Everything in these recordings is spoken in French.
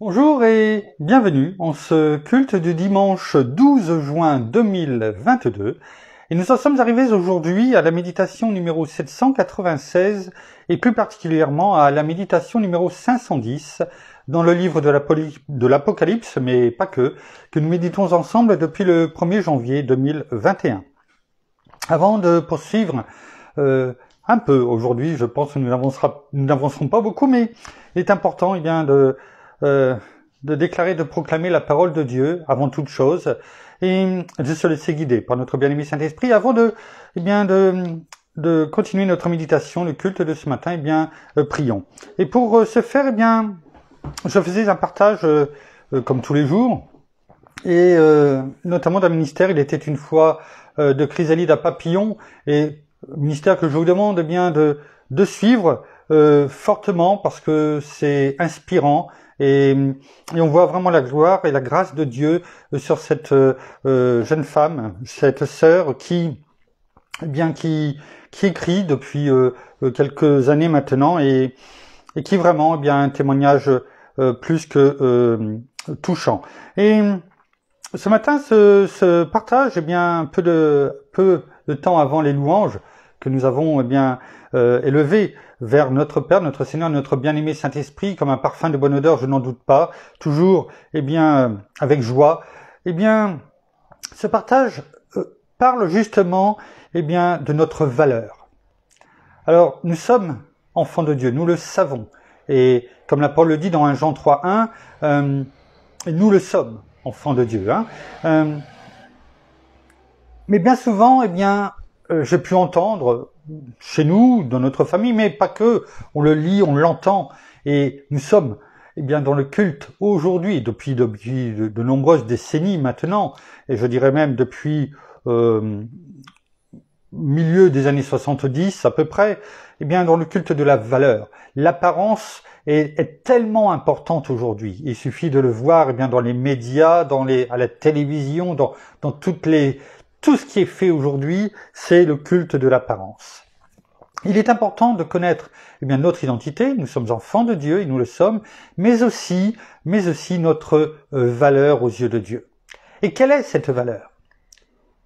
Bonjour et bienvenue en ce culte du dimanche 12 juin 2022. Et nous en sommes arrivés aujourd'hui à la méditation numéro 796 et plus particulièrement à la méditation numéro 510 dans le livre de l'Apocalypse, mais pas que, que nous méditons ensemble depuis le 1er janvier 2021. Avant de poursuivre, euh, un peu aujourd'hui, je pense que nous n'avancerons pas beaucoup, mais il est important eh bien, de euh, de déclarer, de proclamer la parole de Dieu avant toute chose et de se laisser guider par notre bien-aimé Saint-Esprit avant de, eh bien, de, de continuer notre méditation, le culte de ce matin, eh bien, euh, prions. Et pour euh, ce faire, eh bien, je faisais un partage comme tous les jours, et notamment d'un ministère. Il était une fois de chrysalide à papillon, et ministère que je vous demande eh bien de, de suivre fortement parce que c'est inspirant, et, on voit vraiment la gloire et la grâce de Dieu euh, sur cette euh, euh, jeune femme, cette sœur qui, eh bien, qui, qui écrit depuis quelques années maintenant et, qui vraiment, eh bien, un témoignage plus que touchant. Et ce matin, ce, partage, eh bien, peu de, peu de temps avant les louanges, que nous avons eh bien euh, élevé vers notre Père, notre Seigneur, notre bien-aimé Saint-Esprit, comme un parfum de bonne odeur, je n'en doute pas, toujours eh bien euh, avec joie, eh bien ce partage euh, parle justement eh bien de notre valeur. Alors nous sommes enfants de Dieu, nous le savons et comme la Paul le dit dans 1 Jean 3.1, euh, nous le sommes enfants de Dieu. Hein euh, mais bien souvent, eh bien, euh, j'ai pu entendre chez nous, dans notre famille, mais pas que. On le lit, on l'entend, et nous sommes eh bien dans le culte aujourd'hui, depuis, de, nombreuses décennies maintenant, et je dirais même depuis euh, milieu des années 70 à peu près, eh bien dans le culte de la valeur. L'apparence est, est, tellement importante aujourd'hui. Il suffit de le voir eh bien dans les médias, dans les à la télévision, dans dans toutes les tout ce qui est fait aujourd'hui, c'est le culte de l'apparence. Il est important de connaître eh bien, notre identité, nous sommes enfants de Dieu et nous le sommes, mais aussi, mais aussi notre euh, valeur aux yeux de Dieu. Et quelle est cette valeur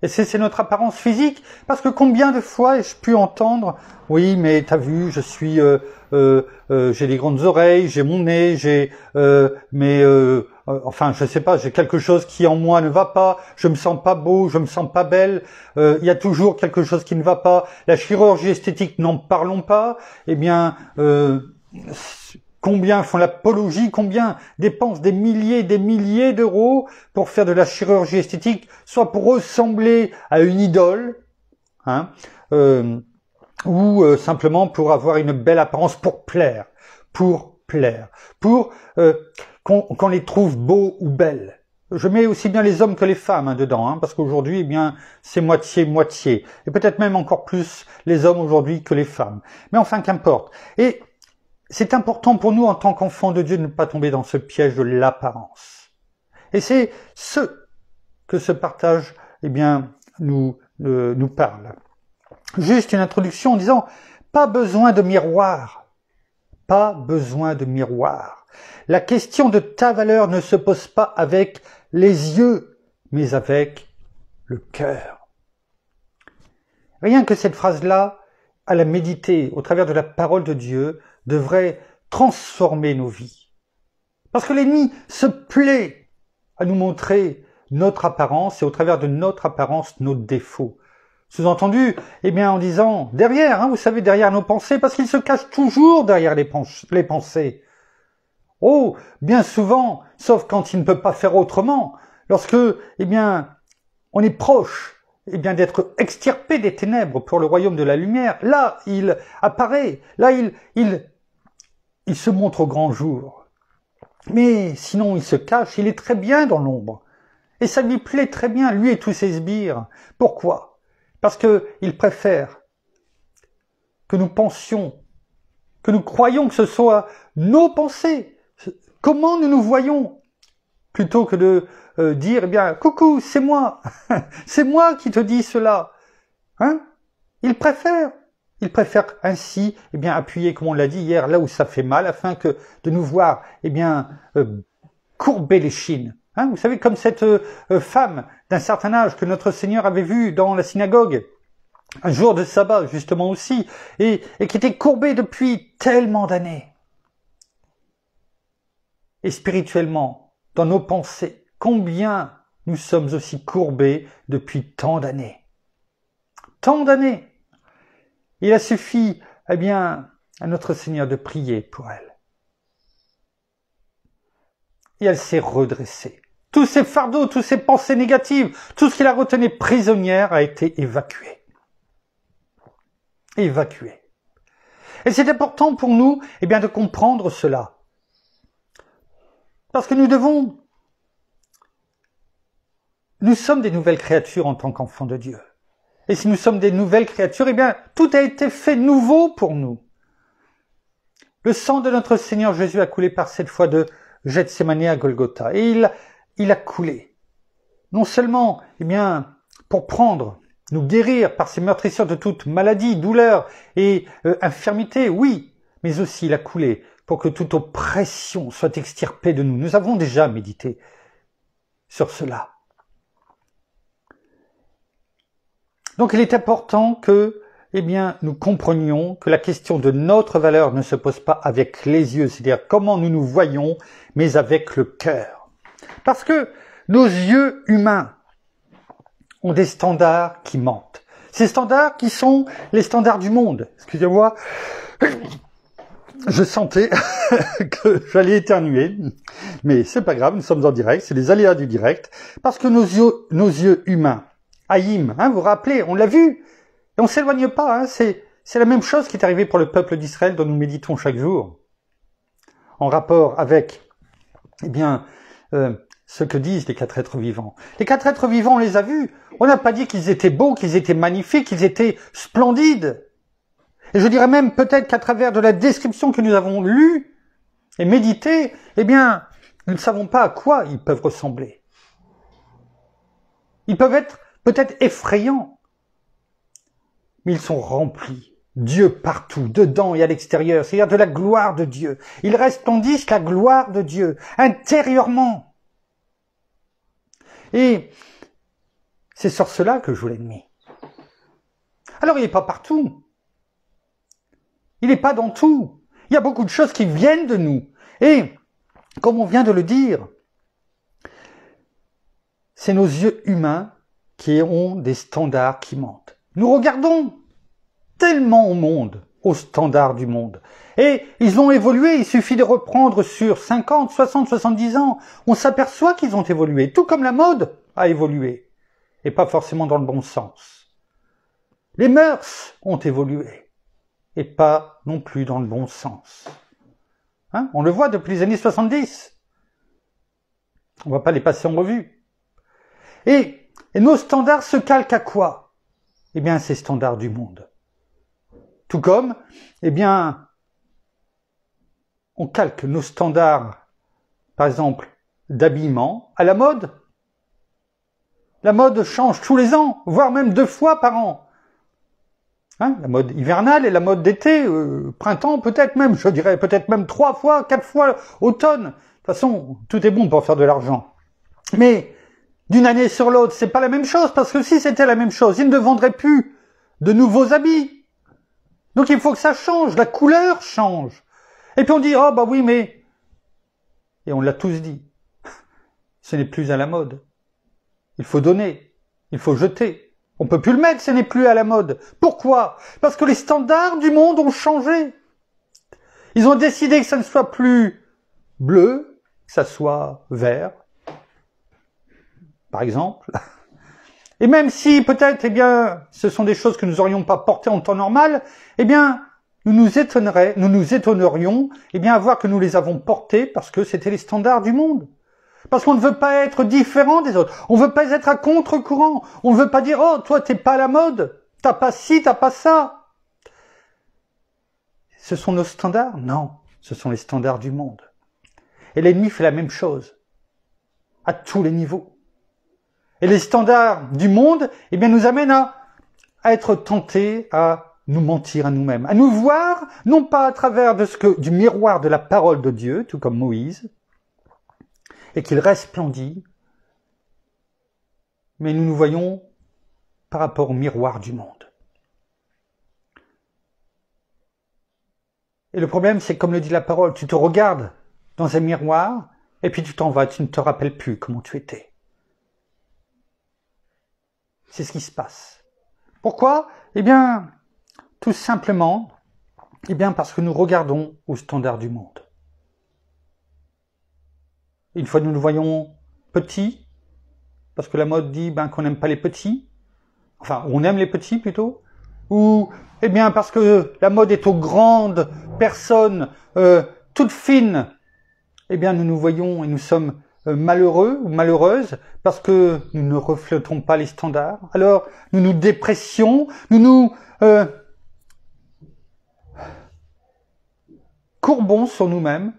c'est notre apparence physique, parce que combien de fois ai-je pu entendre oui, mais t'as vu, je suis, euh, euh, j'ai des grandes oreilles, j'ai mon nez, j'ai, mais euh, enfin, je ne sais pas, j'ai quelque chose qui en moi ne va pas, je me sens pas beau, je me sens pas belle, euh, il y a toujours quelque chose qui ne va pas. La chirurgie esthétique, n'en parlons pas. Eh bien, euh, combien font l'apologie, combien dépensent des milliers et des milliers d'euros pour faire de la chirurgie esthétique, soit pour ressembler à une idole, hein, ou simplement pour avoir une belle apparence, pour plaire, pour pour euh, qu'on les trouve beaux ou belles. Je mets aussi bien les hommes que les femmes hein, dedans, hein, parce qu'aujourd'hui, eh bien, c'est moitié-moitié. Et peut-être même encore plus les hommes aujourd'hui que les femmes. Mais enfin, qu'importe. Et c'est important pour nous, en tant qu'enfants de Dieu, de ne pas tomber dans ce piège de l'apparence. Et c'est ce que ce partage, eh bien, nous, euh, nous parle. Juste une introduction en disant, pas besoin de miroir pas besoin de miroir. La question de ta valeur ne se pose pas avec les yeux, mais avec le cœur. Rien que cette phrase-là, à la méditer au travers de la parole de Dieu, devrait transformer nos vies. Parce que l'ennemi se plaît à nous montrer notre apparence et au travers de notre apparence nos défauts. Sous-entendu, eh bien, en disant derrière, hein, vous savez, derrière nos pensées, parce qu'il se cache toujours derrière les, les pensées. Oh, bien souvent, sauf quand il ne peut pas faire autrement, lorsque, eh bien, on est proche, eh bien, d'être extirpé des ténèbres pour le royaume de la lumière, là, il apparaît, là, il, il, il se montre au grand jour. Mais sinon, il se cache, il est très bien dans l'ombre. Et ça lui plaît très bien, lui et tous ses sbires. Pourquoi parce qu'ils préfère que nous pensions, que nous croyons que ce soit nos pensées, comment nous nous voyons, plutôt que de euh, dire, eh bien, coucou, c'est moi, c'est moi qui te dis cela. Hein Il préfère. Il préfère ainsi, eh bien, appuyer, comme on l'a dit hier, là où ça fait mal, afin que de nous voir, eh bien, euh, courber les chines. Hein, vous savez, comme cette euh, femme d'un certain âge que notre Seigneur avait vu dans la synagogue, un jour de sabbat justement aussi, et, qui était courbé depuis tellement d'années. Et spirituellement, dans nos pensées, combien nous sommes aussi courbés depuis tant d'années. Tant d'années. Il a suffi, eh bien, à notre Seigneur de prier pour elle. Et elle s'est redressée. Tous ces fardeaux, toutes ces pensées négatives, tout ce qui la retenait prisonnière a été évacué. Évacué. Et c'est important pour nous, eh bien, de comprendre cela. Parce que nous devons, nous sommes des nouvelles créatures en tant qu'enfants de Dieu. Et si nous sommes des nouvelles créatures, eh bien, tout a été fait nouveau pour nous. Le sang de notre Seigneur Jésus a coulé par cette fois de Gethsemane à Golgotha. Et il il a coulé. Non seulement, eh bien, pour prendre, nous guérir par ces meurtrissures de toute maladie, douleur et euh, infirmité, oui, mais aussi il a coulé pour que toute oppression soit extirpée de nous. Nous avons déjà médité sur cela. Donc il est important que, eh bien, nous comprenions que la question de notre valeur ne se pose pas avec les yeux, c'est-à-dire comment nous nous voyons, mais avec le cœur. Parce que nos yeux humains ont des standards qui mentent. Ces standards qui sont les standards du monde. Excusez-moi, je sentais que j'allais éternuer, mais c'est pas grave, nous sommes en direct, c'est les aléas du direct, parce que nos yeux, nos yeux humains, aïm, hein, vous vous rappelez, on l'a vu, et on s'éloigne pas, hein, c'est, c'est la même chose qui est arrivée pour le peuple d'Israël dont nous méditons chaque jour, en rapport avec, eh bien, euh, ce que disent les quatre êtres vivants. Les quatre êtres vivants, on les a vus. On n'a pas dit qu'ils étaient beaux, qu'ils étaient magnifiques, qu'ils étaient splendides. Et je dirais même peut-être qu'à travers de la description que nous avons lue et méditée, eh bien, nous ne savons pas à quoi ils peuvent ressembler. Ils peuvent être peut-être effrayants, mais ils sont remplis Dieu partout, dedans et à l'extérieur, c'est-à-dire de la gloire de Dieu. Il reste tandis la gloire de Dieu, intérieurement. Et c'est sur cela que je l'ai mis. Alors il n'est pas partout. Il n'est pas dans tout. Il y a beaucoup de choses qui viennent de nous. Et, comme on vient de le dire, c'est nos yeux humains qui ont des standards qui mentent. Nous regardons, tellement au monde, aux standards du monde. Et ils ont évolué, il suffit de reprendre sur 50, 60, 70 ans. On s'aperçoit qu'ils ont évolué, tout comme la mode a évolué, et pas forcément dans le bon sens. Les mœurs ont évolué, et pas non plus dans le bon sens. Hein, on le voit depuis les années 70. On va pas les passer en revue. et nos standards se calquent à quoi Eh bien, ces standards du monde. Tout comme, eh bien, on calque nos standards, par exemple, d'habillement à la mode. La mode change tous les ans, voire même deux fois par an. Hein, la mode hivernale et la mode d'été, euh, printemps peut-être même, je dirais peut-être même trois fois, quatre fois, automne. De toute façon, tout est bon pour faire de l'argent. Mais d'une année sur l'autre, c'est pas la même chose, parce que si c'était la même chose, ils ne vendraient plus de nouveaux habits. Donc il faut que ça change, la couleur change. Et puis on dit, oh bah oui, mais... Et on l'a tous dit, ce n'est plus à la mode. Il faut donner, il faut jeter. On peut plus le mettre, ce n'est plus à la mode. Pourquoi Parce que les standards du monde ont changé. Ils ont décidé que ça ne soit plus bleu, que ça soit vert, par exemple. Et même si peut-être, eh bien, ce sont des choses que nous n'aurions pas portées en temps normal, eh bien, nous nous étonnerions, nous nous étonnerions, eh bien, à voir que nous les avons portées parce que c'était les standards du monde. Parce qu'on ne veut pas être différent des autres. On ne veut pas être à contre-courant. On ne veut pas dire, oh, toi, t'es pas à la mode. T'as pas ci, t'as pas ça. Ce sont nos standards? Non. Ce sont les standards du monde. Et l'ennemi fait la même chose. À tous les niveaux et les standards du monde, eh bien, nous amènent à, être tentés à nous mentir à nous-mêmes, à nous voir, non pas à travers de ce que, du miroir de la parole de Dieu, tout comme Moïse, et qu'il resplendit, mais nous nous voyons par rapport au miroir du monde. Et le problème, c'est comme le dit la parole, tu te regardes dans un miroir, et puis tu t'en vas, tu ne te rappelles plus comment tu étais. C'est ce qui se passe. Pourquoi Eh bien, tout simplement, eh bien parce que nous regardons au standard du monde. Une fois nous nous voyons petits, parce que la mode dit ben, qu'on n'aime pas les petits, enfin on aime les petits plutôt, ou eh bien parce que la mode est aux grandes personnes, euh, toutes fines, eh bien nous nous voyons et nous sommes euh, malheureux ou malheureuses parce que nous ne reflétons pas les standards. Alors nous nous dépressions, nous nous euh, courbons sur nous-mêmes.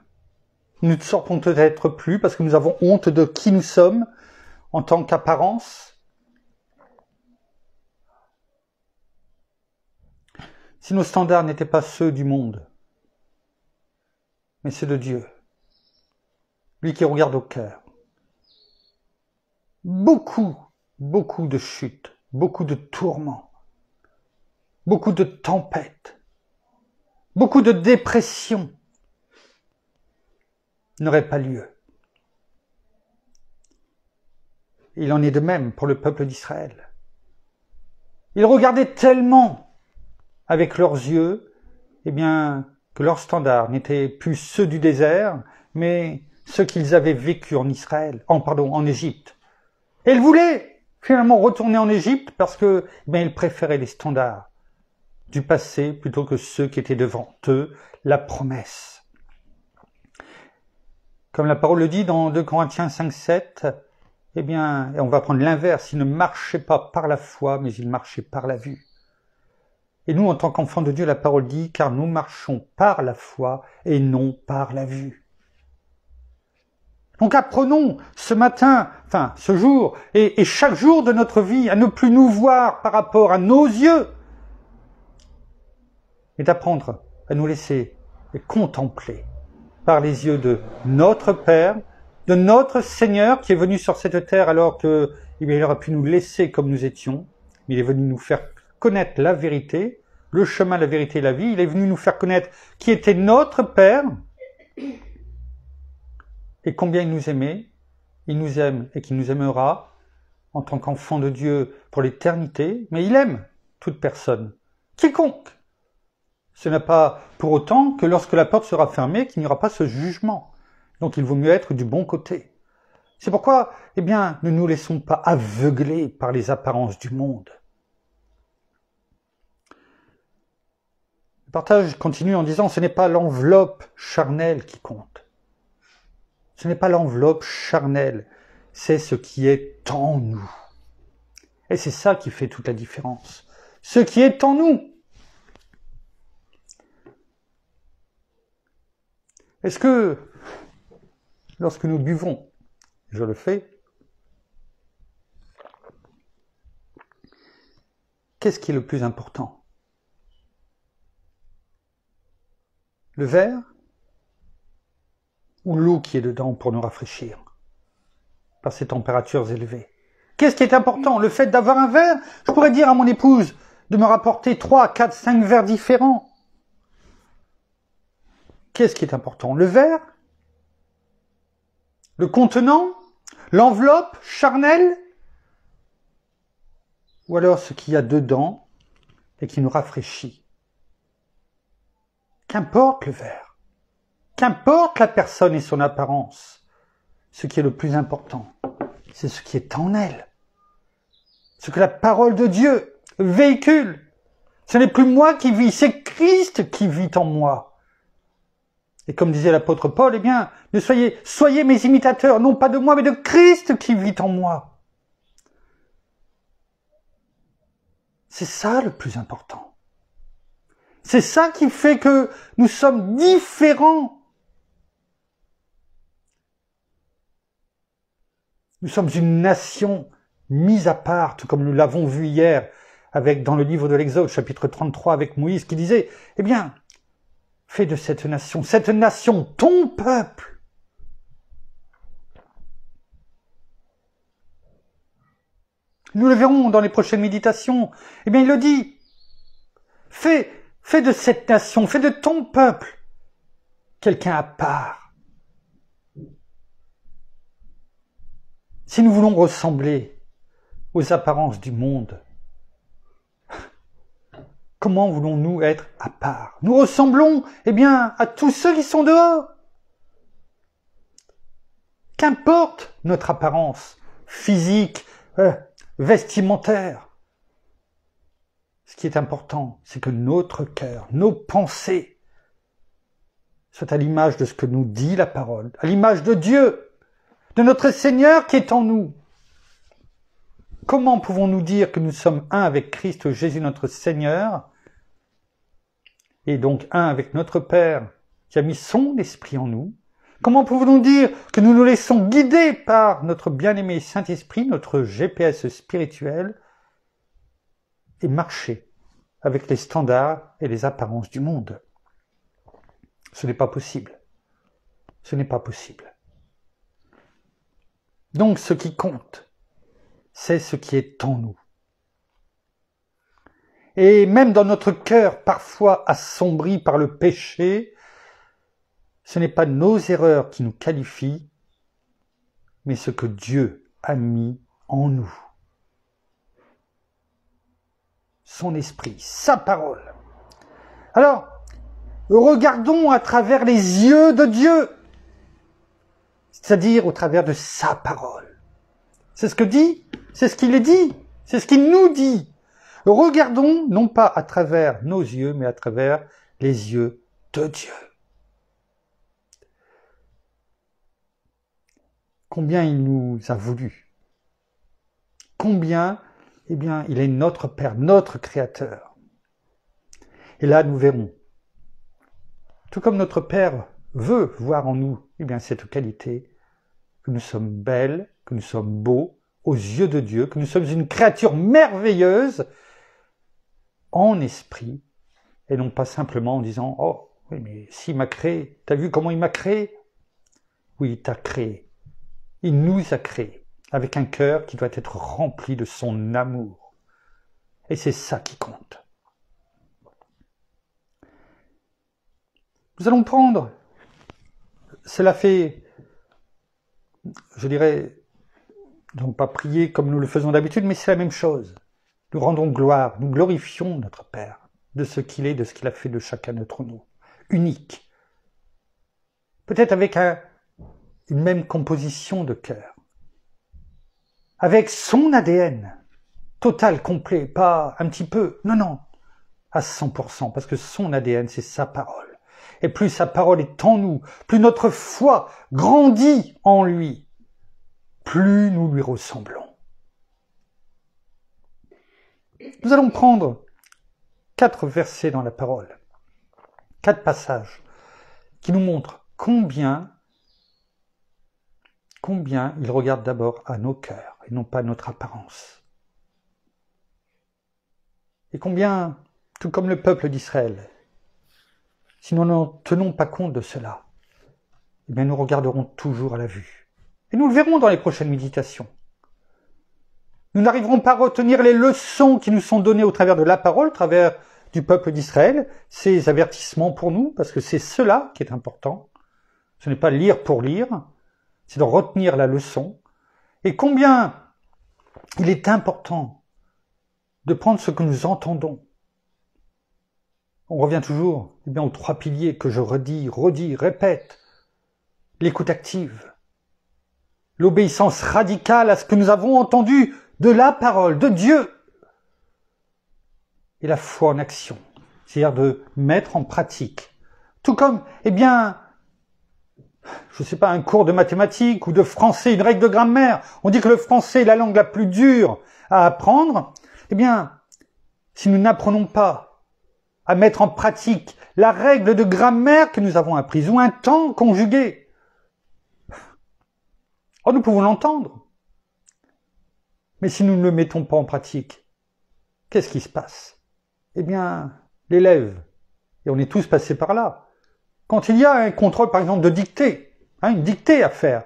Nous ne sortons peut-être plus parce que nous avons honte de qui nous sommes en tant qu'apparence. Si nos standards n'étaient pas ceux du monde, mais ceux de Dieu, lui qui regarde au cœur. Beaucoup, beaucoup de chutes, beaucoup de tourments, beaucoup de tempêtes, beaucoup de dépressions n'auraient pas lieu. Il en est de même pour le peuple d'Israël. Ils regardaient tellement avec leurs yeux, eh bien, que leurs standards n'étaient plus ceux du désert, mais ce qu'ils avaient vécu en Israël, en pardon, en Égypte. Et ils voulaient finalement retourner en Égypte parce que ben, ils préféraient les standards du passé plutôt que ceux qui étaient devant eux, la promesse. Comme la parole le dit dans 2 Corinthiens 5, 7, eh bien, on va prendre l'inverse, ils ne marchaient pas par la foi, mais ils marchaient par la vue. Et nous, en tant qu'enfants de Dieu, la parole dit, car nous marchons par la foi et non par la vue. Donc apprenons ce matin, enfin ce jour, et, chaque jour de notre vie, à ne plus nous voir par rapport à nos yeux, et d'apprendre à nous laisser contempler par les yeux de notre Père, de notre Seigneur qui est venu sur cette terre alors que eh il aurait pu nous laisser comme nous étions, mais il est venu nous faire connaître la vérité, le chemin, la vérité et la vie. Il est venu nous faire connaître qui était notre Père, et combien il nous aimait, il nous aime et qu'il nous aimera en tant qu'enfant de Dieu pour l'éternité, mais il aime toute personne, quiconque. Ce n'est pas pour autant que lorsque la porte sera fermée qu'il n'y aura pas ce jugement. Donc il vaut mieux être du bon côté. C'est pourquoi, eh bien, ne nous laissons pas aveugler par les apparences du monde. Le partage continue en disant ce n'est pas l'enveloppe charnelle qui compte ce n'est pas l'enveloppe charnelle, c'est ce qui est en nous. Et c'est ça qui fait toute la différence. Ce qui est en nous. Est-ce que lorsque nous buvons, je le fais, qu'est-ce qui est le plus important Le verre ou l'eau qui est dedans pour nous rafraîchir par ces températures élevées. Qu'est-ce qui est important Le fait d'avoir un verre Je pourrais dire à mon épouse de me rapporter 3, 4, 5 verres différents. Qu'est-ce qui est important Le verre Le contenant L'enveloppe charnelle Ou alors ce qu'il y a dedans et qui nous rafraîchit Qu'importe le verre Qu'importe la personne et son apparence. Ce qui est le plus important, c'est ce qui est en elle. Ce que la parole de Dieu véhicule. Ce n'est plus moi qui vis, c'est Christ qui vit en moi. Et comme disait l'apôtre Paul, eh bien, ne soyez, soyez mes imitateurs, non pas de moi, mais de Christ qui vit en moi. C'est ça le plus important. C'est ça qui fait que nous sommes différents Nous sommes une nation mise à part, comme nous l'avons vu hier avec dans le livre de l'Exode, chapitre 33, avec Moïse, qui disait, eh bien, fais de cette nation, cette nation, ton peuple. Nous le verrons dans les prochaines méditations. Eh bien, il le dit, fais, fais de cette nation, fais de ton peuple quelqu'un à part Si nous voulons ressembler aux apparences du monde, comment voulons-nous être à part Nous ressemblons, eh bien, à tous ceux qui sont dehors. Qu'importe notre apparence physique, euh, vestimentaire. Ce qui est important, c'est que notre cœur, nos pensées, soient à l'image de ce que nous dit la parole, à l'image de Dieu de notre Seigneur qui est en nous. Comment pouvons-nous dire que nous sommes un avec Christ Jésus notre Seigneur et donc un avec notre Père qui a mis son esprit en nous Comment pouvons-nous dire que nous nous laissons guider par notre bien-aimé Saint-Esprit, notre GPS spirituel, et marcher avec les standards et les apparences du monde Ce n'est pas possible. Ce n'est pas possible. Donc ce qui compte, c'est ce qui est en nous. Et même dans notre cœur parfois assombri par le péché, ce n'est pas nos erreurs qui nous qualifient, mais ce que Dieu a mis en nous. Son esprit, sa parole. Alors, regardons à travers les yeux de Dieu c'est-à-dire au travers de sa parole. C'est ce que dit, c'est ce qu'il est dit, c'est ce qu'il nous dit. Regardons non pas à travers nos yeux, mais à travers les yeux de Dieu. Combien il nous a voulu. Combien, eh bien, il est notre Père, notre Créateur. Et là, nous verrons. Tout comme notre Père veut voir en nous, eh bien, cette qualité, que nous sommes belles, que nous sommes beaux aux yeux de Dieu, que nous sommes une créature merveilleuse en esprit, et non pas simplement en disant Oh, oui, mais s'il m'a créé, t'as vu comment il m'a créé Oui, il t'a créé. Il nous a créé, avec un cœur qui doit être rempli de son amour. Et c'est ça qui compte. Nous allons prendre, cela fait je dirais, donc pas prier comme nous le faisons d'habitude, mais c'est la même chose. Nous rendons gloire, nous glorifions notre Père de ce qu'il est, de ce qu'il a fait de chacun d'entre nous, unique. Peut-être avec une même composition de cœur, avec son ADN total, complet, pas un petit peu, non, non, à 100%, parce que son ADN, c'est sa parole et plus sa parole est en nous, plus notre foi grandit en lui, plus nous lui ressemblons. Nous allons prendre quatre versets dans la parole, quatre passages qui nous montrent combien combien il regarde d'abord à nos cœurs et non pas à notre apparence. Et combien, tout comme le peuple d'Israël, si nous n'en tenons pas compte de cela, eh bien nous regarderons toujours à la vue. Et nous le verrons dans les prochaines méditations. Nous n'arriverons pas à retenir les leçons qui nous sont données au travers de la parole, au travers du peuple d'Israël, ces avertissements pour nous, parce que c'est cela qui est important. Ce n'est pas lire pour lire, c'est de retenir la leçon. Et combien il est important de prendre ce que nous entendons on revient toujours eh bien, aux trois piliers que je redis, redis, répète. L'écoute active, l'obéissance radicale à ce que nous avons entendu de la parole de Dieu et la foi en action, c'est-à-dire de mettre en pratique. Tout comme, eh bien, je ne sais pas, un cours de mathématiques ou de français, une règle de grammaire. On dit que le français est la langue la plus dure à apprendre. Eh bien, si nous n'apprenons pas à mettre en pratique la règle de grammaire que nous avons apprise, ou un temps conjugué. Oh, nous pouvons l'entendre. Mais si nous ne le mettons pas en pratique, qu'est-ce qui se passe Eh bien, l'élève, et on est tous passés par là, quand il y a un contrôle, par exemple, de dictée, hein, une dictée à faire,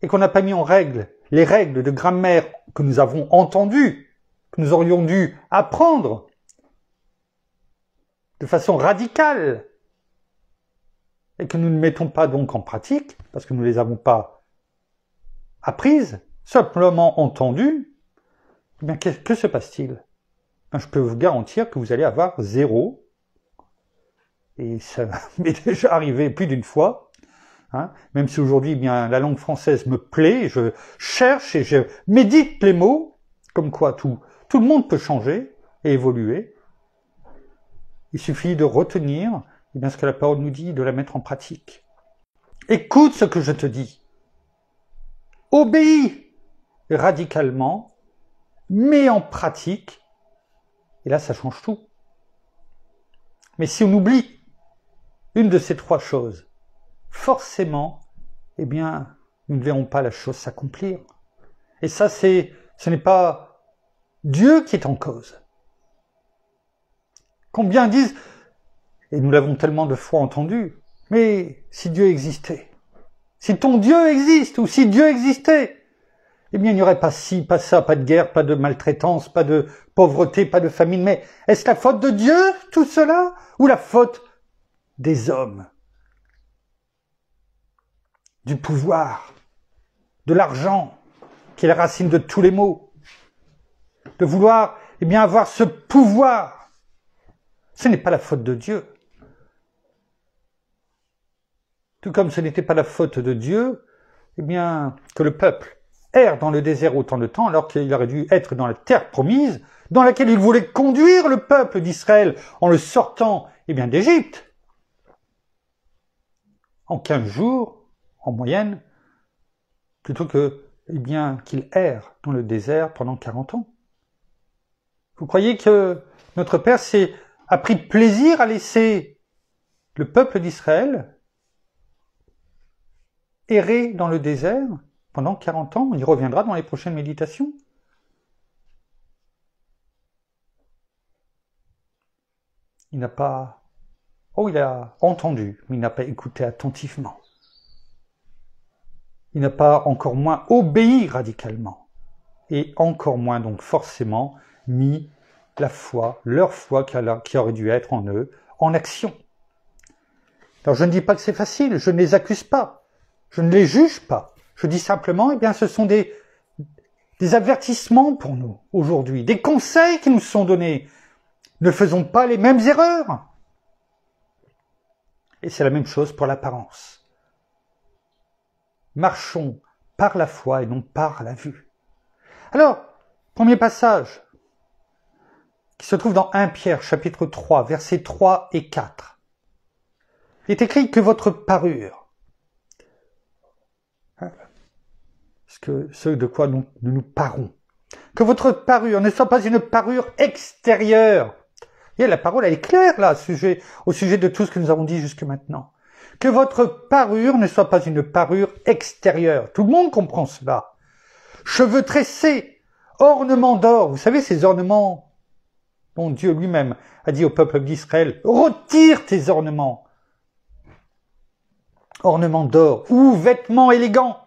et qu'on n'a pas mis en règle les règles de grammaire que nous avons entendues, que nous aurions dû apprendre, de façon radicale et que nous ne mettons pas donc en pratique parce que nous ne les avons pas apprises, simplement entendues, eh bien, que, se passe-t-il ben, Je peux vous garantir que vous allez avoir zéro. Et ça m'est déjà arrivé plus d'une fois. Hein. même si aujourd'hui eh bien la langue française me plaît, je cherche et je médite les mots, comme quoi tout, tout le monde peut changer et évoluer. Il suffit de retenir eh bien, ce que la parole nous dit, de la mettre en pratique. Écoute ce que je te dis. Obéis radicalement, mets en pratique, et là ça change tout. Mais si on oublie une de ces trois choses, forcément, eh bien, nous ne verrons pas la chose s'accomplir. Et ça, c'est, ce n'est pas Dieu qui est en cause. Combien disent, et nous l'avons tellement de fois entendu, mais si Dieu existait, si ton Dieu existe, ou si Dieu existait, eh bien il n'y aurait pas ci, pas ça, pas de guerre, pas de maltraitance, pas de pauvreté, pas de famine. Mais est-ce la faute de Dieu, tout cela, ou la faute des hommes, du pouvoir, de l'argent, qui est la racine de tous les maux, de vouloir eh bien avoir ce pouvoir ce n'est pas la faute de Dieu. Tout comme ce n'était pas la faute de Dieu, eh bien, que le peuple erre dans le désert autant de temps alors qu'il aurait dû être dans la terre promise, dans laquelle il voulait conduire le peuple d'Israël en le sortant, eh bien, d'Égypte. En quinze jours, en moyenne, plutôt que, eh bien, qu'il erre dans le désert pendant 40 ans. Vous croyez que notre Père s'est a pris plaisir à laisser le peuple d'Israël errer dans le désert pendant 40 ans. On y reviendra dans les prochaines méditations. Il n'a pas... Oh, il a entendu, mais il n'a pas écouté attentivement. Il n'a pas encore moins obéi radicalement. Et encore moins donc forcément mis la foi, leur foi qui aurait dû être en eux, en action. Alors je ne dis pas que c'est facile, je ne les accuse pas, je ne les juge pas. Je dis simplement, eh bien, ce sont des, des avertissements pour nous aujourd'hui, des conseils qui nous sont donnés. Ne faisons pas les mêmes erreurs. Et c'est la même chose pour l'apparence. Marchons par la foi et non par la vue. Alors, premier passage, qui se trouve dans 1 Pierre chapitre 3 versets 3 et 4. Il est écrit que votre parure, hein, ce, que, ce de quoi nous, nous parons, que votre parure ne soit pas une parure extérieure. Et la parole, elle est claire là, au sujet, au sujet de tout ce que nous avons dit jusque maintenant. Que votre parure ne soit pas une parure extérieure. Tout le monde comprend cela. Cheveux tressés, ornements d'or, vous savez ces ornements Dieu lui-même a dit au peuple d'Israël, retire tes ornements, ornements d'or ou vêtements élégants,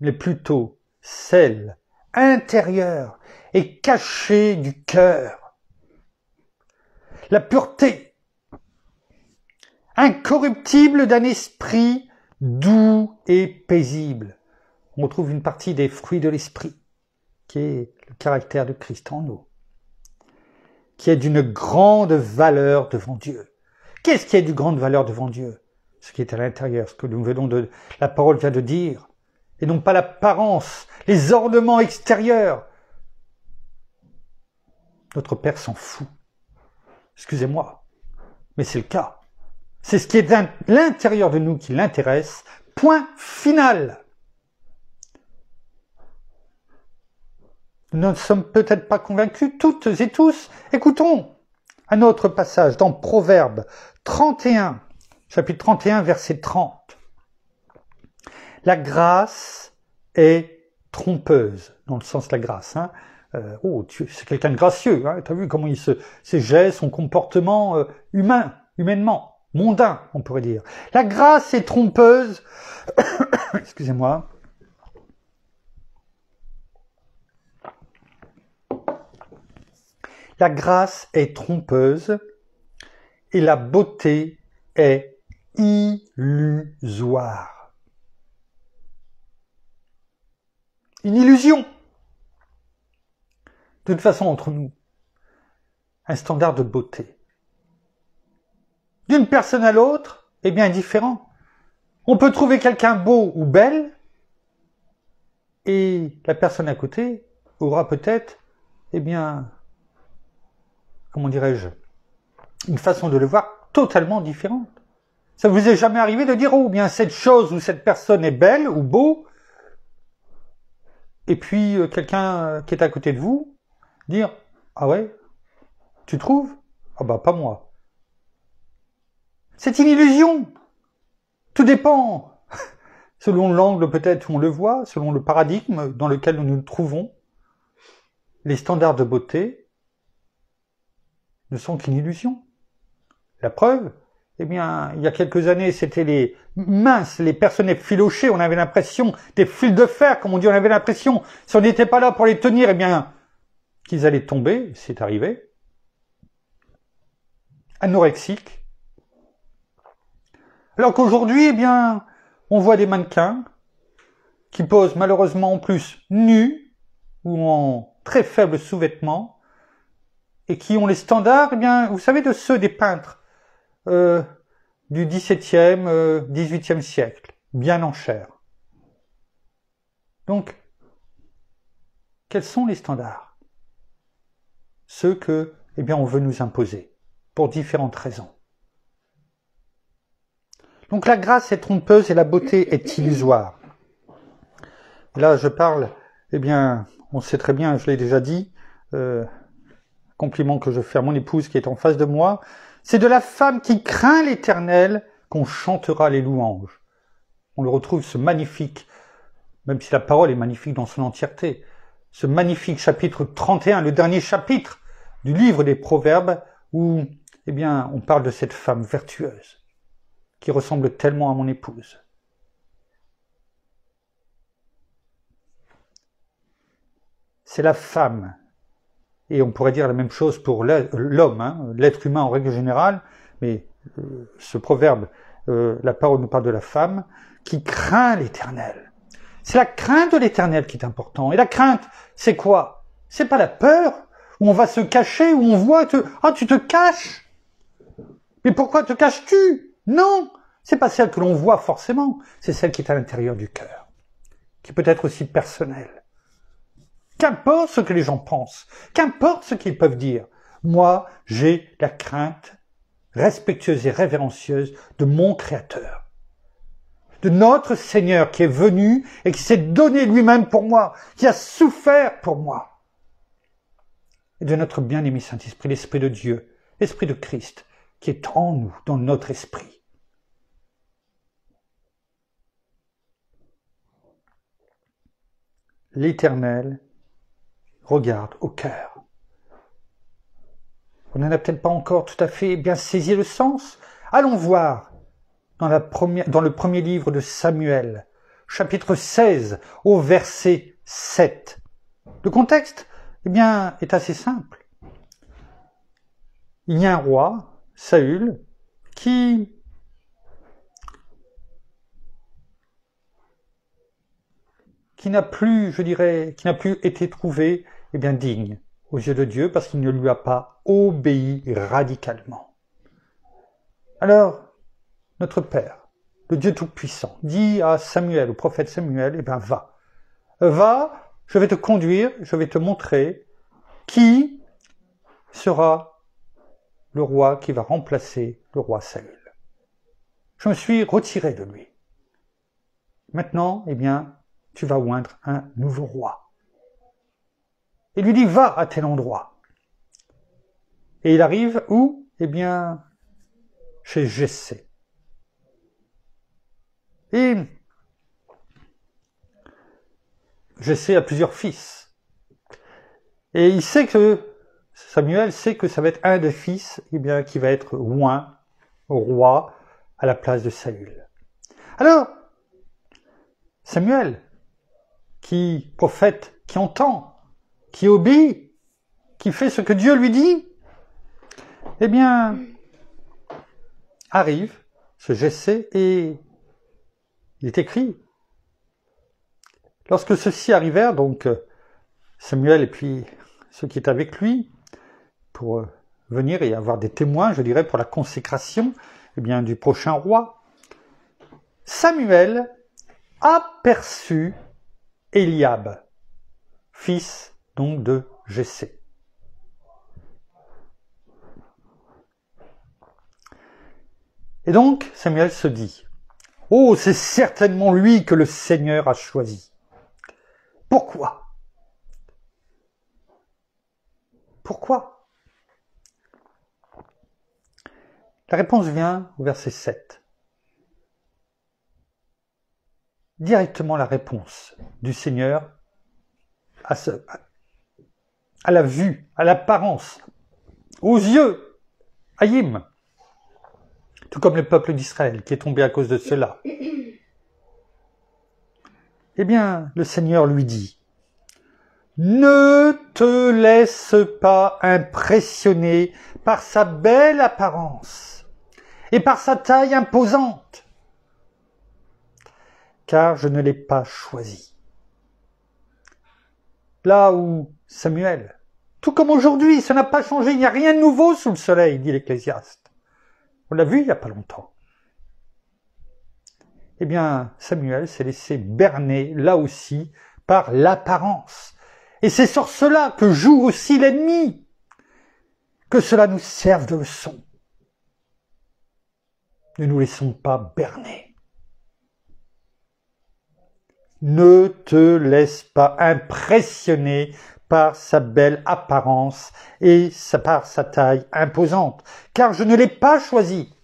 mais plutôt celle intérieure et cachée du cœur, la pureté incorruptible d'un esprit doux et paisible. On trouve une partie des fruits de l'esprit qui est le caractère de Christ en nous, qui est d'une grande valeur devant Dieu. Qu'est-ce qui est d'une grande valeur devant Dieu Ce qui est à l'intérieur, ce que nous venons de... La parole vient de dire, et non pas l'apparence, les ornements extérieurs. Notre Père s'en fout. Excusez-moi, mais c'est le cas. C'est ce qui est à l'intérieur de nous qui l'intéresse. Point final. Nous ne sommes peut-être pas convaincus toutes et tous. Écoutons un autre passage dans Proverbe 31, chapitre 31, verset 30. La grâce est trompeuse, dans le sens de la grâce. Hein. Euh, oh, c'est quelqu'un de gracieux, hein. t'as vu comment il se, ses gestes, son comportement euh, humain, humainement, mondain, on pourrait dire. La grâce est trompeuse, excusez-moi, La grâce est trompeuse et la beauté est illusoire. Une illusion. De toute façon, entre nous, un standard de beauté. D'une personne à l'autre eh est bien différent. On peut trouver quelqu'un beau ou belle, et la personne à côté aura peut-être, eh bien, comment dirais-je, une façon de le voir totalement différente. Ça vous est jamais arrivé de dire, oh bien cette chose ou cette personne est belle ou beau, et puis euh, quelqu'un euh, qui est à côté de vous, dire, ah ouais, tu trouves Ah bah pas moi. C'est une illusion. Tout dépend. Selon l'angle peut-être où on le voit, selon le paradigme dans lequel nous nous trouvons, les standards de beauté, ne sont qu'une illusion. La preuve, eh bien, il y a quelques années, c'était les minces, les personnes effilochées, on avait l'impression, des fils de fer, comme on dit, on avait l'impression, si on n'était pas là pour les tenir, eh bien, qu'ils allaient tomber, c'est arrivé. Anorexique. Alors qu'aujourd'hui, eh bien, on voit des mannequins qui posent malheureusement en plus nus ou en très faible sous vêtements et qui ont les standards, eh bien, vous savez, de ceux des peintres euh, du XVIIe, euh, XVIIIe siècle, bien en chair. Donc, quels sont les standards Ceux que, eh bien, on veut nous imposer, pour différentes raisons. Donc la grâce est trompeuse et la beauté est illusoire. Là, je parle, eh bien, on sait très bien, je l'ai déjà dit, euh, compliment que je fais à mon épouse qui est en face de moi, c'est de la femme qui craint l'Éternel qu'on chantera les louanges. On le retrouve ce magnifique, même si la parole est magnifique dans son entièreté, ce magnifique chapitre 31, le dernier chapitre du livre des Proverbes, où, eh bien, on parle de cette femme vertueuse, qui ressemble tellement à mon épouse. C'est la femme et on pourrait dire la même chose pour l'homme, hein. l'être humain en règle générale, mais euh, ce proverbe, euh, la parole nous parle de la femme, qui craint l'éternel. C'est la crainte de l'éternel qui est importante. Et la crainte, c'est quoi C'est pas la peur, où on va se cacher, où on voit, ah tu te caches Mais pourquoi te caches-tu Non C'est pas celle que l'on voit forcément, c'est celle qui est à l'intérieur du cœur, qui peut être aussi personnelle Qu'importe ce que les gens pensent, qu'importe ce qu'ils peuvent dire, moi j'ai la crainte respectueuse et révérencieuse de mon Créateur, de notre Seigneur qui est venu et qui s'est donné lui-même pour moi, qui a souffert pour moi, et de notre bien-aimé Saint-Esprit, l'Esprit de Dieu, l'Esprit de Christ, qui est en nous, dans notre esprit. L'Éternel regarde au cœur. On n'en a peut-être pas encore tout à fait bien saisi le sens. Allons voir dans, le premier livre de Samuel, chapitre 16, au verset 7. Le contexte, eh bien, est assez simple. Il y a un roi, Saül, qui qui n'a plus, je dirais, qui n'a plus été trouvé, eh bien, digne aux yeux de Dieu parce qu'il ne lui a pas obéi radicalement. Alors, notre Père, le Dieu Tout-Puissant, dit à Samuel, au prophète Samuel, eh bien, va. Va, je vais te conduire, je vais te montrer qui sera le roi qui va remplacer le roi Saül. Je me suis retiré de lui. Maintenant, eh bien, tu vas oindre un nouveau roi. Il lui dit, va à tel endroit. Et il arrive où Eh bien, chez jesse Et jesse a plusieurs fils. Et il sait que Samuel sait que ça va être un des fils eh bien, qui va être oint au roi à la place de Saül. Alors, Samuel prophète, qui entend, qui obéit, qui fait ce que Dieu lui dit, eh bien, arrive ce GC et il est écrit. Lorsque ceux-ci arrivèrent, donc euh, Samuel et puis ceux qui étaient avec lui, pour euh, venir et avoir des témoins, je dirais, pour la consécration et eh bien, du prochain roi, Samuel aperçut Eliab, fils donc de Jessé. Et donc Samuel se dit, Oh, c'est certainement lui que le Seigneur a choisi. Pourquoi Pourquoi La réponse vient au verset 7. directement la réponse du Seigneur à, ce, à la vue, à l'apparence, aux yeux, à Yim. Tout comme le peuple d'Israël qui est tombé à cause de cela. Eh bien, le Seigneur lui dit, ne te laisse pas impressionner par sa belle apparence et par sa taille imposante car je ne l'ai pas choisi. Là où Samuel, tout comme aujourd'hui, ça n'a pas changé, il n'y a rien de nouveau sous le soleil, dit l'Ecclésiaste. On l'a vu il n'y a pas longtemps. Eh bien, Samuel s'est laissé berner, là aussi, par l'apparence. Et c'est sur cela que joue aussi l'ennemi. Que cela nous serve de leçon. Ne nous laissons pas berner. Ne te laisse pas impressionner par sa belle apparence et par sa taille imposante, car je ne l'ai pas choisi.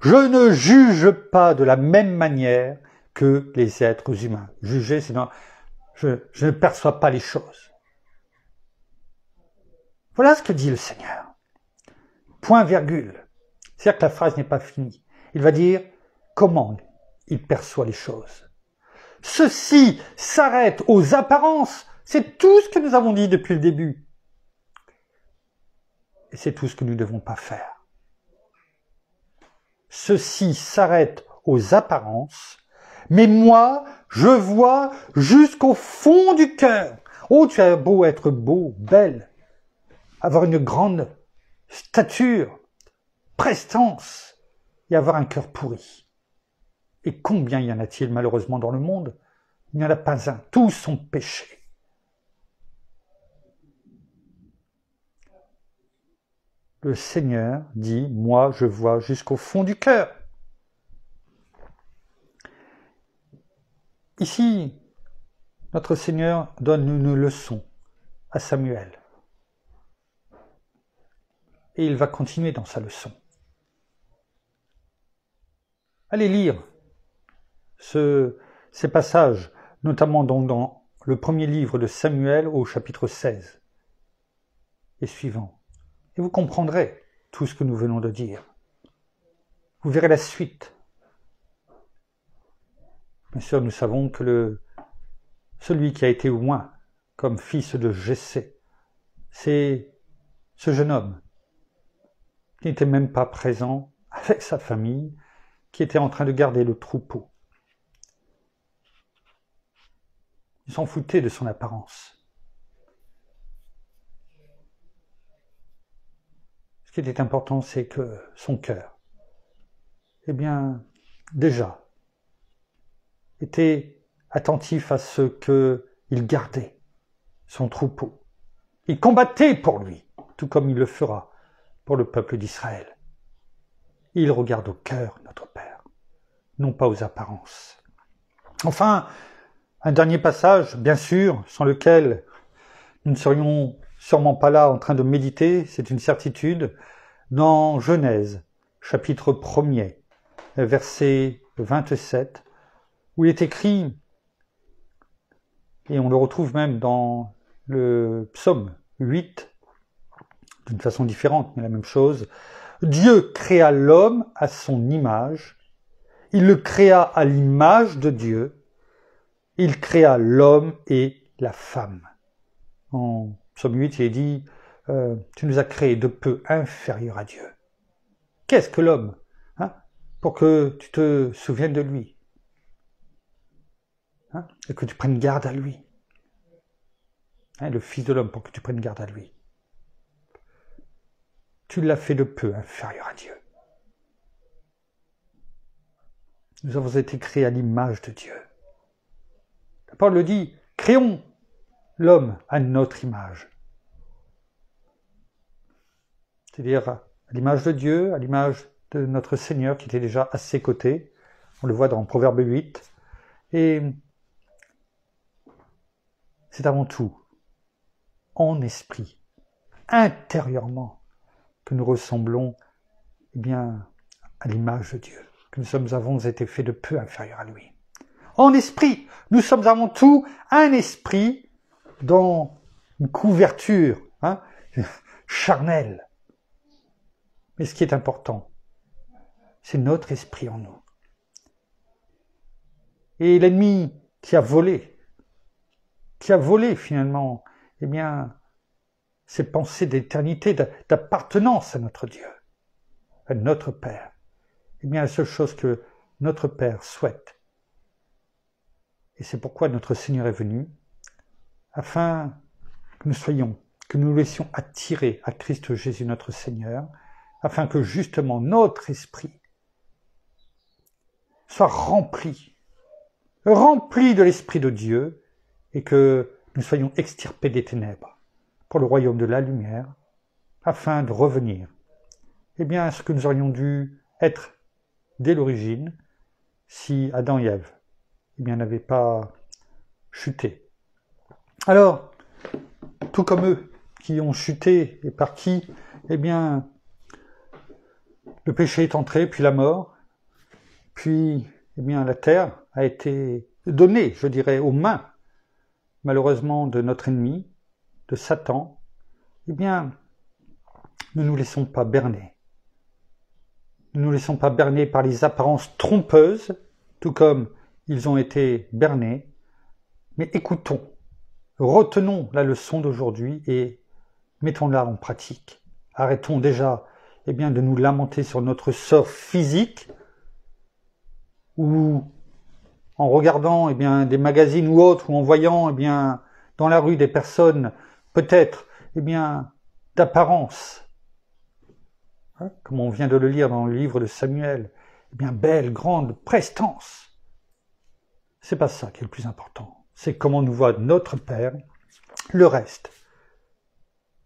Je ne juge pas de la même manière que les êtres humains. Juger, sinon, je, je ne perçois pas les choses. Voilà ce que dit le Seigneur. Point virgule. C'est-à-dire que la phrase n'est pas finie. Il va dire, commande, il perçoit les choses. Ceci s'arrête aux apparences. C'est tout ce que nous avons dit depuis le début. Et c'est tout ce que nous ne devons pas faire. Ceci s'arrête aux apparences, mais moi, je vois jusqu'au fond du cœur. Oh, tu as beau être beau, belle, avoir une grande stature, prestance, et avoir un cœur pourri. Et combien y en a-t-il malheureusement dans le monde Il n'y en a pas un. Tous sont péché. Le Seigneur dit, moi je vois jusqu'au fond du cœur. Ici, notre Seigneur donne une leçon à Samuel. Et il va continuer dans sa leçon. Allez lire ce, ces passages, notamment dans le premier livre de Samuel au chapitre 16 et suivant. Et vous comprendrez tout ce que nous venons de dire. Vous verrez la suite. Bien sûr, nous savons que le, celui qui a été au moins comme fils de Jessé, c'est ce jeune homme qui n'était même pas présent avec sa famille, qui était en train de garder le troupeau. Il s'en foutait de son apparence. Ce qui était important, c'est que son cœur, eh bien, déjà, était attentif à ce que il gardait, son troupeau. Il combattait pour lui, tout comme il le fera pour le peuple d'Israël. Il regarde au cœur, notre Père, non pas aux apparences. Enfin, un dernier passage, bien sûr, sans lequel nous ne serions sûrement pas là en train de méditer, c'est une certitude, dans Genèse, chapitre 1er, verset 27, où il est écrit, et on le retrouve même dans le psaume 8, d'une façon différente, mais la même chose, Dieu créa l'homme à son image, il le créa à l'image de Dieu, il créa l'homme et la femme. En psaume 8, il est dit euh, Tu nous as créés de peu inférieurs à Dieu. Qu'est-ce que l'homme hein, Pour que tu te souviennes de lui. Hein, et que tu prennes garde à lui. Hein, le Fils de l'homme, pour que tu prennes garde à lui. Tu l'as fait de peu inférieur à Dieu. Nous avons été créés à l'image de Dieu. Paul le dit, créons l'homme à notre image. C'est-à-dire à l'image de Dieu, à l'image de notre Seigneur qui était déjà à ses côtés. On le voit dans Proverbe 8. Et c'est avant tout en esprit, intérieurement, que nous ressemblons eh bien, à l'image de Dieu, que nous sommes, avons été faits de peu inférieurs à lui en esprit. Nous sommes avant tout un esprit dans une couverture hein, charnelle. Mais ce qui est important, c'est notre esprit en nous. Et l'ennemi qui a volé, qui a volé finalement, eh bien, ces pensées d'éternité, d'appartenance à notre Dieu, à notre Père. Eh bien, la seule chose que notre Père souhaite, et c'est pourquoi notre Seigneur est venu, afin que nous soyons, que nous laissions attirer à Christ Jésus notre Seigneur, afin que justement notre esprit soit rempli, rempli de l'Esprit de Dieu, et que nous soyons extirpés des ténèbres pour le royaume de la lumière, afin de revenir, eh bien, à ce que nous aurions dû être dès l'origine si Adam et Ève eh n'avait n'avaient pas chuté. Alors, tout comme eux, qui ont chuté et par qui, eh bien, le péché est entré, puis la mort, puis, eh bien, la terre a été donnée, je dirais, aux mains, malheureusement, de notre ennemi, de Satan. Eh bien, ne nous laissons pas berner. Ne nous laissons pas berner par les apparences trompeuses, tout comme ils ont été bernés. Mais écoutons, retenons la leçon d'aujourd'hui et mettons-la en pratique. Arrêtons déjà eh bien, de nous lamenter sur notre sort physique ou en regardant eh bien, des magazines ou autres ou en voyant eh bien, dans la rue des personnes peut-être eh bien, d'apparence hein, comme on vient de le lire dans le livre de Samuel, eh bien belle, grande prestance. C'est pas ça qui est le plus important. C'est comment nous voit notre Père. Le reste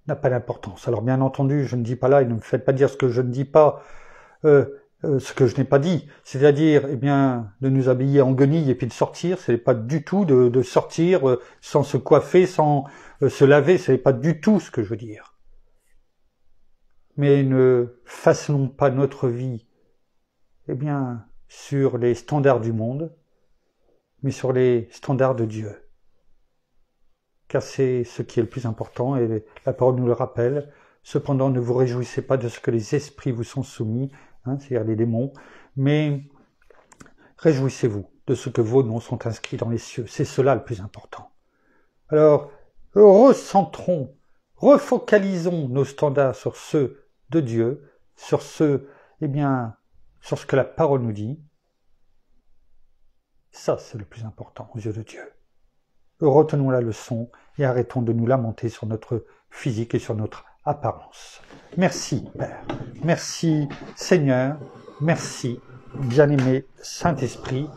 n'a pas d'importance. Alors bien entendu, je ne dis pas là, et ne me faites pas dire ce que je ne dis pas, euh, euh, ce que je n'ai pas dit. C'est-à-dire, eh bien, de nous habiller en guenille et puis de sortir, ce n'est pas du tout de, sortir euh, sans se coiffer, sans se laver, ce n'est pas du tout ce que je veux dire. Mais ne façonnons pas notre vie, eh bien, sur les standards du monde, mais sur les standards de Dieu. Car c'est ce qui est le plus important, et la parole nous le rappelle. Cependant, ne vous réjouissez pas de ce que les esprits vous sont soumis, hein, c'est-à-dire les démons, mais réjouissez-vous de ce que vos noms sont inscrits dans les cieux. C'est cela le plus important. Alors, recentrons, refocalisons nos standards sur ceux de Dieu, sur ceux, eh bien, sur ce que la parole nous dit, ça, c'est le plus important aux yeux de Dieu. Retenons la leçon et arrêtons de nous lamenter sur notre physique et sur notre apparence. Merci Père, merci Seigneur, merci bien-aimé Saint-Esprit,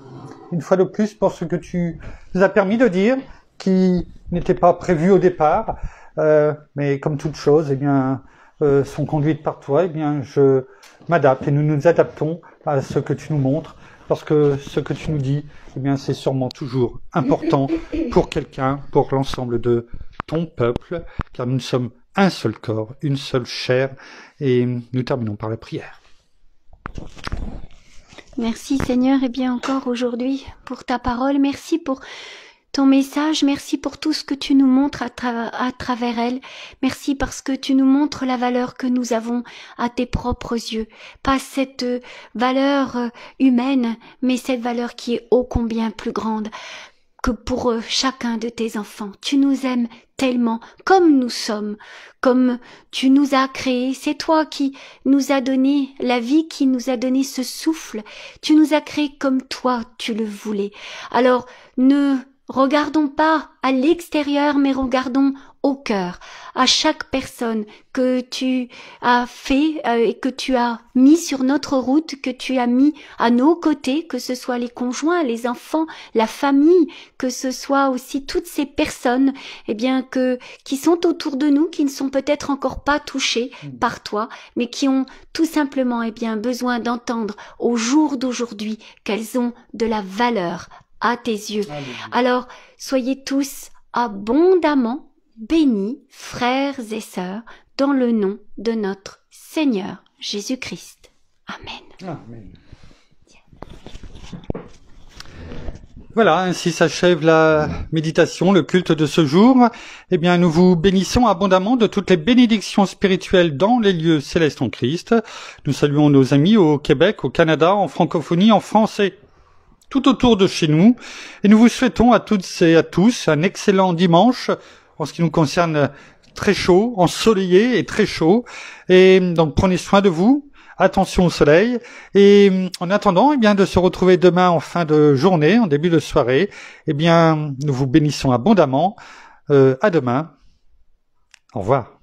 une fois de plus pour ce que tu nous as permis de dire, qui n'était pas prévu au départ, euh, mais comme toutes chose, eh bien, euh, sont conduites par toi, eh bien, je m'adapte et nous nous adaptons à ce que tu nous montres parce que ce que tu nous dis, eh bien, c'est sûrement toujours important pour quelqu'un, pour l'ensemble de ton peuple, car nous sommes un seul corps, une seule chair, et nous terminons par la prière. Merci Seigneur, et bien encore aujourd'hui pour ta parole. Merci pour ton message, merci pour tout ce que tu nous montres à, travers elle, merci parce que tu nous montres la valeur que nous avons à tes propres yeux, pas cette euh, valeur euh, humaine, mais cette valeur qui est ô combien plus grande que pour euh, chacun de tes enfants. Tu nous aimes tellement comme nous sommes, comme tu nous as créés. C'est toi qui nous as donné la vie, qui nous a donné ce souffle. Tu nous as créés comme toi tu le voulais. Alors ne Regardons pas à l'extérieur, mais regardons au cœur, à chaque personne que tu as fait euh, et que tu as mis sur notre route, que tu as mis à nos côtés, que ce soit les conjoints, les enfants, la famille, que ce soit aussi toutes ces personnes, eh bien, que, qui sont autour de nous, qui ne sont peut-être encore pas touchées hmm. par toi, mais qui ont tout simplement, et eh bien, besoin d'entendre au jour d'aujourd'hui qu'elles ont de la valeur à tes yeux. Alors, soyez tous abondamment bénis, frères et sœurs, dans le nom de notre Seigneur Jésus-Christ. Amen. Amen. Voilà, ainsi s'achève la méditation, le culte de ce jour. Eh bien, nous vous bénissons abondamment de toutes les bénédictions spirituelles dans les lieux célestes en Christ. Nous saluons nos amis au Québec, au Canada, en francophonie, en français tout autour de chez nous. Et nous vous souhaitons à toutes et à tous un excellent dimanche en ce qui nous concerne très chaud, ensoleillé et très chaud. Et donc prenez soin de vous, attention au soleil. Et en attendant, eh bien, de se retrouver demain en fin de journée, en début de soirée, eh bien, nous vous bénissons abondamment. Euh, à demain. Au revoir.